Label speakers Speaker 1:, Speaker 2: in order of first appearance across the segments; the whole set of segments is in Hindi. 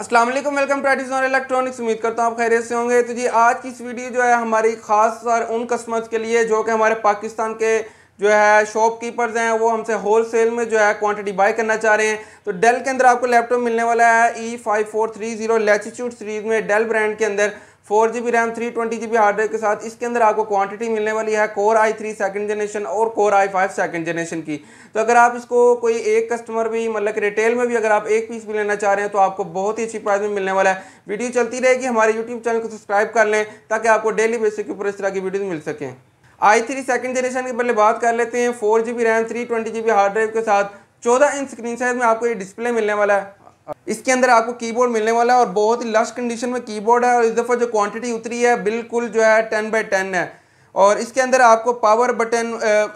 Speaker 1: असलम वेलकम प्रैक्टिस और इलेक्ट्रॉनिक्स उम्मीद करता हूँ आप खैरियत से होंगे तो जी आज की इस वीडियो जो है हमारी खास और उन कस्टमर्स के लिए जो कि हमारे पाकिस्तान के जो है शॉप कीपर्स हैं वो हमसे होल सेल में जो है क्वांटिटी बाय करना चाह रहे हैं तो डेल के अंदर आपको लैपटॉप मिलने वाला है E five four three zero latitude series में डेल ब्रांड के अंदर four G B RAM three twenty G B hard drive के साथ इसके अंदर आपको क्वांटिटी मिलने वाली है core i three second generation और core i five second generation की तो अगर आप इसको कोई एक कस्टमर भी मतलब कि रिटेल में भी अगर आप एक पीस भी लेना चाह रहे हैं तो आपको बहुत ही अच्छी प्राइस में मिलने वाला है वीडियो चलती रहेगी हमारे यूट्यूब चैनल को सब्सक्राइब कर लें ताकि आपको डेली बेसिस के ऊपर इस तरह की वीडियो मिल सकें आई थ्री सेकेंड जनरेशन के पहले बात कर लेते हैं four G B RAM three twenty G B hard drive के साथ चौदह इंच स्क्रीन साइज में आपको ये डिस्प्ले मिलने वाला है इसके अंदर आपको कीबोर्ड मिलने वाला है और बहुत ही लश कंडीशन में कीबोर्ड है और इस दफ़ा जो क्वांटिटी उतरी है बिल्कुल जो है टेन बाई टेन है और इसके अंदर आपको पावर बटन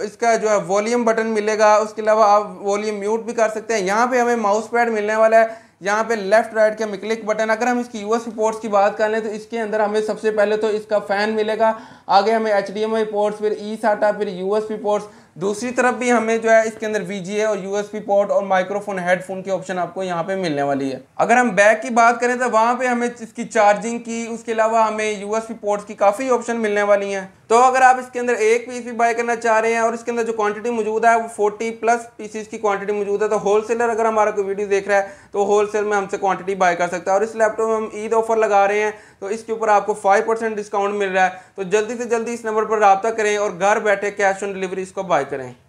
Speaker 1: इसका जो है वॉल्यूम बटन मिलेगा उसके अलावा आप वॉल्यूम म्यूट भी कर सकते हैं यहाँ पे हमें माउस पैड मिलने वाला है यहाँ पे लेफ्ट राइट के क्लिक बटन अगर हम इसकी यूएस पोर्ट्स की बात कर लें तो इसके अंदर हमें सबसे पहले तो इसका फ़ैन मिलेगा आगे हमें एच डी पोर्ट्स फिर ई e साटा फिर यू पोर्ट्स दूसरी तरफ भी हमें जो है इसके अंदर वीजीए और यूएसपी पोर्ट और माइक्रोफोन हेडफोन की ऑप्शन आपको यहाँ पे मिलने वाली है अगर हम बैक की बात करें तो वहाँ पे हमें इसकी चार्जिंग की उसके अलावा हमें यूएसपी पोर्ट्स की काफ़ी ऑप्शन मिलने वाली हैं तो अगर आप इसके अंदर एक पीस भी बाय करना चाह रहे हैं और इसके अंदर जो क्वांटिटी मौजूद है वो फोर्टी प्लस पीसीस की क्वांटिटी मौजूद है तो होलसेलर अगर हमारा कोई वीडियो देख रहा है तो होलसेल में हमसे क्वांटिटी बाय कर सकता है और इस लैपटॉप में हम ईद ऑफर लगा रहे हैं तो इसके ऊपर आपको फाइव परसेंट डिस्काउंट मिल रहा है तो जल्दी से जल्दी इस नंबर पर रबता करें और घर बैठे कैश ऑन डिलीवरी इसको बाय करें